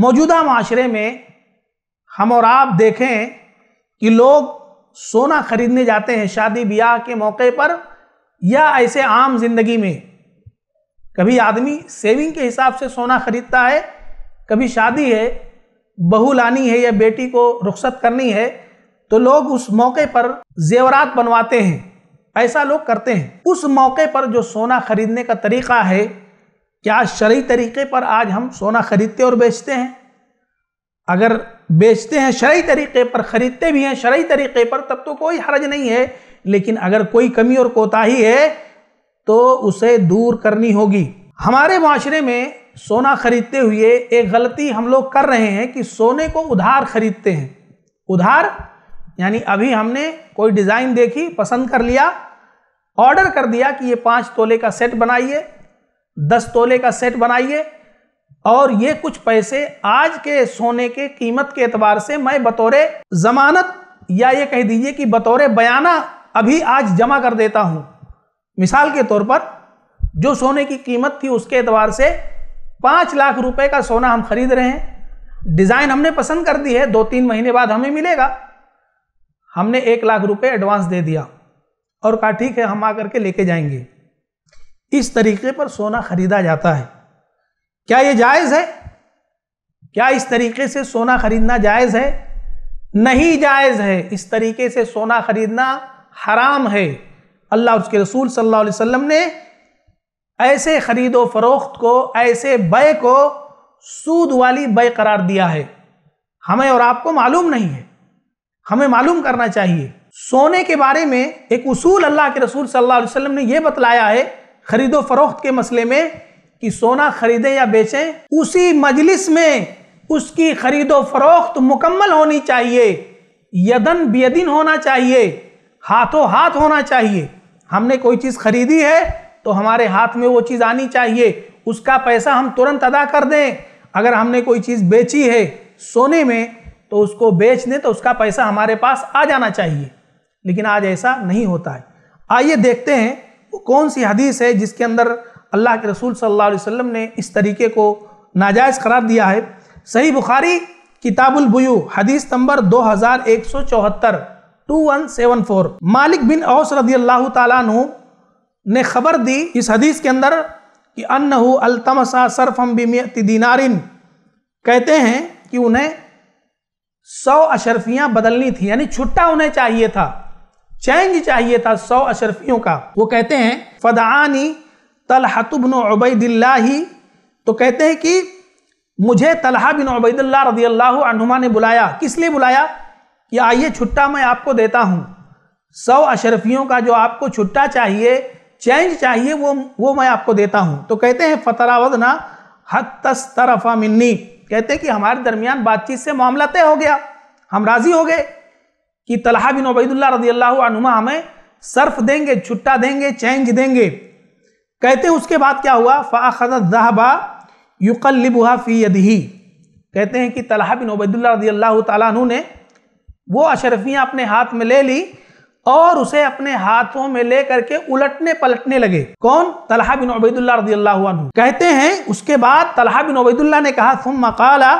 मौजूदा माशरे में हम और आप देखें कि लोग सोना खरीदने जाते हैं शादी ब्याह के मौके पर या ऐसे आम जिंदगी में कभी आदमी सेविंग के हिसाब से सोना खरीदता है कभी शादी है बहू लानी है या बेटी को रुख्सत करनी है तो लोग उस मौके पर जेवरात बनवाते हैं ऐसा लोग करते हैं उस मौके पर जो सोना खरीदने का तरीका है क्या शरी तरीके पर आज हम सोना खरीदते और बेचते हैं अगर बेचते हैं शरी तरीके पर खरीदते भी हैं शरी तरीके पर तब तो कोई हर्ज नहीं है लेकिन अगर कोई कमी और कोताही है तो उसे दूर करनी होगी हमारे माशरे में सोना खरीदते हुए एक गलती हम लोग कर रहे हैं कि सोने को उधार खरीदते हैं उधार यानी अभी हमने कोई डिज़ाइन देखी पसंद कर लिया ऑर्डर कर दिया कि ये पाँच तोले का सेट बनाइए दस तोले का सेट बनाइए और ये कुछ पैसे आज के सोने के कीमत के एतबार से मैं बतौरे जमानत या ये कह दीजिए कि बतौरे बयाना अभी आज जमा कर देता हूँ मिसाल के तौर पर जो सोने की कीमत थी उसके एतबार से पाँच लाख रुपए का सोना हम खरीद रहे हैं डिज़ाइन हमने पसंद कर दी है दो तीन महीने बाद हमें मिलेगा हमने एक लाख रुपए एडवांस दे दिया और कहा ठीक है हम आकर के लेके जाएंगे इस तरीके पर सोना खरीदा जाता है क्या ये जायज़ है क्या इस तरीके से सोना खरीदना जायज़ है नहीं जायज़ है इस तरीके से सोना खरीदना हराम है अल्लाह उसके रसूल सल्लल्लाहु अलैहि वसल्लम ने ऐसे ख़रीदो फरोख्त को ऐसे बय को सूद वाली बय करार दिया है हमें और आपको मालूम नहीं है हमें मालूम करना चाहिए सोने के बारे में एक उसूल अल्लाह के रसूल सल्लल्लाहु अलैहि वसल्लम ने यह बतलाया है खरीदो फरोख्त के मसले में कि सोना खरीदें या बेचें उसी मजलिस में उसकी खरीदो फरोख्त मुकम्मल होनी चाहिए यदन बेदिन होना चाहिए हाथों हाथ होना चाहिए हमने कोई चीज़ खरीदी है तो हमारे हाथ में वो चीज़ आनी चाहिए उसका पैसा हम तुरंत अदा कर दें अगर हमने कोई चीज़ बेची है सोने में तो उसको बेच दें तो उसका पैसा हमारे पास आ जाना चाहिए लेकिन आज ऐसा नहीं होता है आइए देखते हैं कौन सी हदीस है जिसके अंदर अल्लाह के रसूल सल्लल्लाहु अलैहि वसल्लम ने इस तरीके को नाजायज़ करार दिया है सही बुखारी किताबुल बुयू हदीस नंबर दो हज़ार एक सौ चौहत्तर टू वन सेवन फोर मालिक बिन औस रदी अल्लाह तु ने खबर दी इस हदीस के अंदर कि अन्न अलतमसा सरफम बिमियति दीनारिन कहते हैं कि उन्हें सौ अशरफियाँ बदलनी थी यानी छुट्टा उन्हें चाहिए था चेंज चाहिए था सौ अशरफियों का वो कहते हैं फदानी तलहतुबन उबैदिल्ला तो कहते हैं कि मुझे तलहा बिन उबैदुल्ला रदी अल्लाह ने बुलाया किस लिए बुलाया कि आइए छुट्टा मैं आपको देता हूँ सौ अशरफियों का जो आपको छुट्टा चाहिए चेंज चाहिए वो वो मैं आपको देता हूँ तो कहते हैं फतरावदना हत्तस तस्तरफा मिन्नी कहते हैं कि हमारे दरमियान बातचीत से मामला तय हो गया हम राज़ी हो गए कि तलहा बिन उबैदुल्ला रजी अल्लाह अनुमा हमें सर्फ देंगे छुट्टा देंगे चेंज देंगे कहते हैं उसके बाद क्या हुआ फ़ाखबा युकलबुहा फ़ी यदही कहते हैं कि तलहा बिन उबैदुल्ला रजी अल्लाह तु ने वो अशरफियाँ अपने हाथ में ले ली और उसे अपने हाथों में ले करके उलटने पलटने लगे कौन तलहा बिन उबैदुल्ला रजी अल्लाह कहते हैं उसके बाद तलहा बिन उबैदुल्ला ने कहा तुम मकाला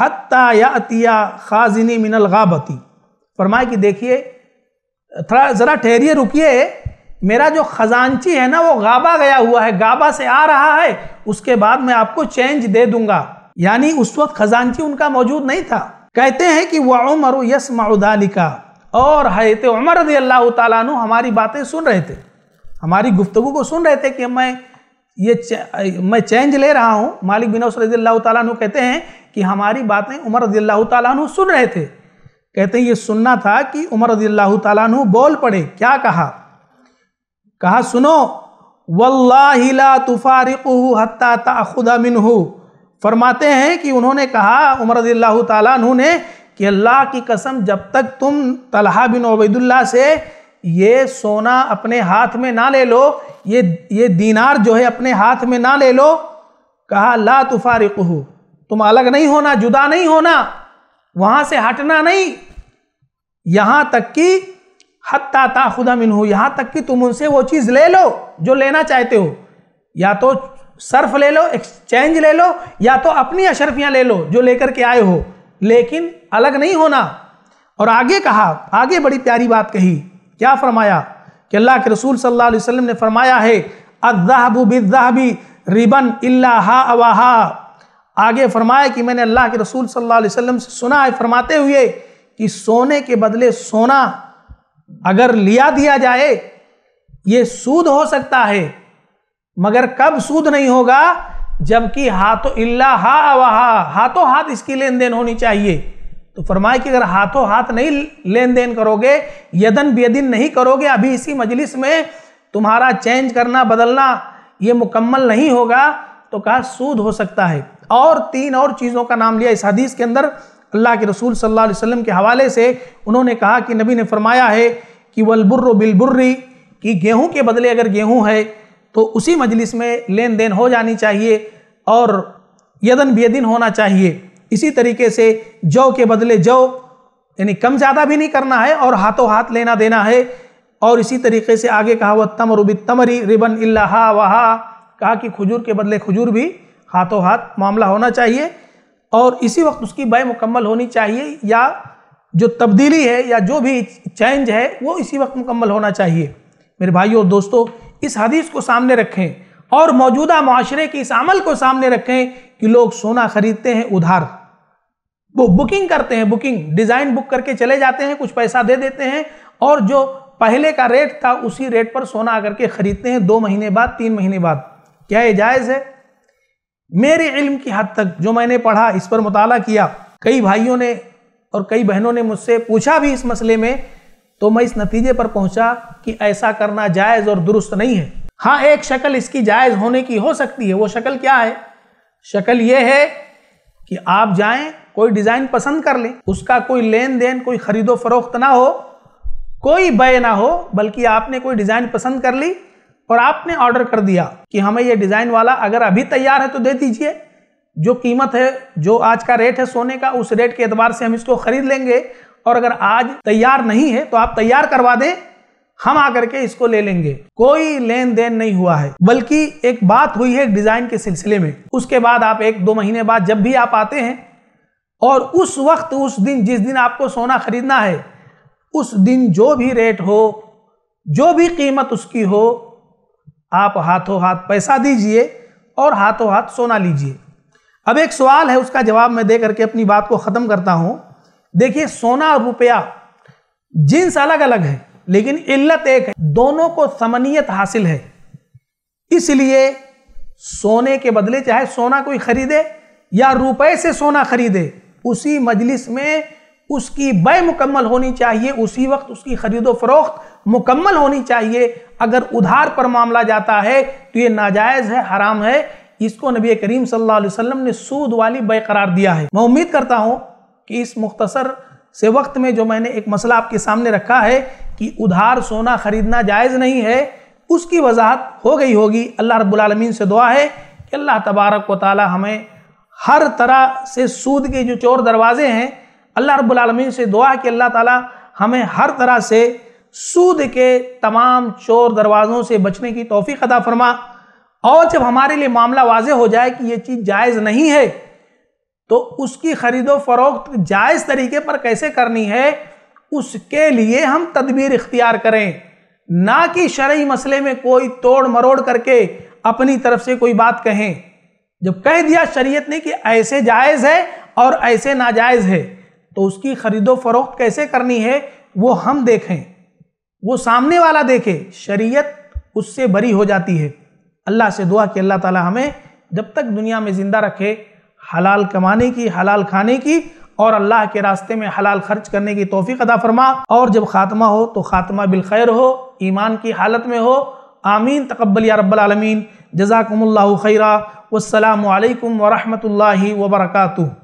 हत्या खाजिनी मिनल गाबती फरमाए कि देखिए थोड़ा ज़रा ठहरिए रुकिए मेरा जो खजानची है ना वो गाबा गया हुआ है गाबा से आ रहा है उसके बाद मैं आपको चेंज दे दूंगा यानी उस वक्त खजानची उनका मौजूद नहीं था कहते हैं कि वह उमर यस माउदालिका और हैत उमर रदी अल्लाह तु हमारी बातें सुन रहे थे हमारी गुफ्तु को सुन रहे थे कि मैं ये चे, मैं चेंज ले रहा हूँ मालिक बिन रजी अल्लाह तु कहते हैं कि हमारी बातें उमर रजी अल्लाह तु सुन रहे थे कहते हैं ये सुनना था कि उमर रदील्ला बोल पड़े क्या कहा कहा सुनो वल्ला तुफारिकुदा हो फरमाते हैं कि उन्होंने कहा उमर रदील्ला तु ने कि अल्लाह की कसम जब तक तुम तलहा बिन ओबैदुल्ला से ये सोना अपने हाथ में ना ले लो ये ये दीनार जो है अपने हाथ में ना ले लो कहा ला तुफारिकहू तुम अलग नहीं होना जुदा नहीं होना वहां से हटना नहीं यहां तक कि हत्ता खुदा मिन हो यहां तक कि तुम उनसे वो चीज ले लो जो लेना चाहते हो या तो सर्फ ले लो एक्सचेंज ले लो या तो अपनी अशरफियां ले लो जो लेकर के आए हो लेकिन अलग नहीं होना और आगे कहा आगे बड़ी प्यारी बात कही क्या फरमाया कि अल्लाह के रसूल सल्लल्लाहु अलैहि वसल्लम ने फरमाया है अजहबू बिजहबी रिबन इल्ला हा अवाहा आगे फरमाया कि मैंने अल्लाह के रसूल सल्लल्लाहु अलैहि वसल्लम से सुना है फरमाते हुए कि सोने के बदले सोना अगर लिया दिया जाए ये सूद हो सकता है मगर कब सूद नहीं होगा जबकि हाथों इल्ला हा वहा हाथों हाथ इसकी लेन देन होनी चाहिए तो फरमाए कि अगर हाथों हाथ नहीं लेन देन करोगे यदन बेदिन नहीं करोगे अभी इसी मजलिस में तुम्हारा चेंज करना बदलना ये मुकम्मल नहीं होगा तो कहा सूद हो सकता है और तीन और चीज़ों का नाम लिया इस हदीस के अंदर अल्लाह के रसूल सल्लल्लाहु अलैहि वसल्लम के हवाले से उन्होंने कहा कि नबी ने फरमाया है कि वलबुर्र बिलबुर्री कि गेहूं के बदले अगर गेहूं है तो उसी मजलिस में लेन देन हो जानी चाहिए और यदन बेदिन होना चाहिए इसी तरीके से जौ के बदले जौ यानी कम ज़्यादा भी नहीं करना है और हाथों हाथ लेना देना है और इसी तरीके से आगे कहा वह तमरुबित तमरी रिबन इल्ला वहा कहा कि खजूर के बदले खजूर भी हाथों हाथ मामला होना चाहिए और इसी वक्त उसकी बाय मुकम्मल होनी चाहिए या जो तब्दीली है या जो भी चेंज है वो इसी वक्त मुकम्मल होना चाहिए मेरे भाइयों और दोस्तों इस हदीस को सामने रखें और मौजूदा माशरे के इस अमल को सामने रखें कि लोग सोना खरीदते हैं उधार वो बुकिंग करते हैं बुकिंग डिज़ाइन बुक करके चले जाते हैं कुछ पैसा दे देते हैं और जो पहले का रेट था उसी रेट पर सोना करके ख़रीदते हैं दो महीने बाद तीन महीने बाद क्या ये जायज़ है मेरे इल्म की हद तक जो मैंने पढ़ा इस पर मुताला किया कई भाइयों ने और कई बहनों ने मुझसे पूछा भी इस मसले में तो मैं इस नतीजे पर पहुंचा कि ऐसा करना जायज़ और दुरुस्त नहीं है हाँ एक शक्ल इसकी जायज़ होने की हो सकती है वो शक्ल क्या है शक्ल ये है कि आप जाएं कोई डिज़ाइन पसंद कर लें उसका कोई लेन देन कोई ख़रीदो फरोख्त ना हो कोई बय ना हो बल्कि आपने कोई डिज़ाइन पसंद कर ली और आपने ऑर्डर कर दिया कि हमें यह डिज़ाइन वाला अगर अभी तैयार है तो दे दीजिए जो कीमत है जो आज का रेट है सोने का उस रेट के एतबार से हम इसको खरीद लेंगे और अगर आज तैयार नहीं है तो आप तैयार करवा दें हम आकर के इसको ले लेंगे कोई लेन देन नहीं हुआ है बल्कि एक बात हुई है डिजाइन के सिलसिले में उसके बाद आप एक दो महीने बाद जब भी आप आते हैं और उस वक्त उस दिन जिस दिन आपको सोना खरीदना है उस दिन जो भी रेट हो जो भी कीमत उसकी हो आप हाथों हाथ पैसा दीजिए और हाथों हाथ सोना लीजिए अब एक सवाल है उसका जवाब मैं दे करके अपनी बात को ख़त्म करता हूँ देखिए सोना और रुपया जींस अलग अलग है लेकिन इल्लत एक है दोनों को समनीयत हासिल है इसलिए सोने के बदले चाहे सोना कोई खरीदे या रुपए से सोना खरीदे उसी मजलिस में उसकी बय मुकम्मल होनी चाहिए उसी वक्त उसकी खरीदो फरोख्त मुकम्मल होनी चाहिए अगर उधार पर मामला जाता है तो ये नाजायज़ है हराम है इसको नबी करीम सल्लल्लाहु अलैहि वसल्लम ने सूद वाली बेकरार दिया है मैं उम्मीद करता हूँ कि इस मुख्तसर से वक्त में जो मैंने एक मसला आपके सामने रखा है कि उधार सोना खरीदना जायज़ नहीं है उसकी वजाहत हो गई होगी अल्लाह रब्बुल से दुआ है कि अल्लाह तबारक व ताली हमें हर तरह से सूद के जो चोर दरवाज़े हैं अल्लाह रब्बुल से दुआ है कि अल्लाह ताला हमें हर तरह से सूद के तमाम चोर दरवाज़ों से बचने की तोफ़ी अदा फरमा और जब हमारे लिए मामला वाज हो जाए कि ये चीज़ जायज़ नहीं है तो उसकी ख़रीदो फरोख्त जायज़ तरीके पर कैसे करनी है उसके लिए हम तदबीर इख्तियार करें ना कि शर्य मसले में कोई तोड़ मरोड़ करके अपनी तरफ से कोई बात कहें जब कह दिया शरीयत ने कि ऐसे जायज़ है और ऐसे नाजायज़ है तो उसकी ख़रीदो फरोख्त कैसे करनी है वो हम देखें वो सामने वाला देखे शरीयत उससे बरी हो जाती है अल्लाह से दुआ कि अल्लाह ताला हमें जब तक दुनिया में ज़िंदा रखे हलाल कमाने की हलाल खाने की और अल्लाह के रास्ते में हलाल खर्च करने की तोफ़ी अदा फरमा और जब ख़ात्मा हो तो ख़ात्मा बिलखैर हो ईमान की हालत में हो आमीन तकबल या रब्बालमीन जजाकम्ला खैरा वालकम वरहमल वर्का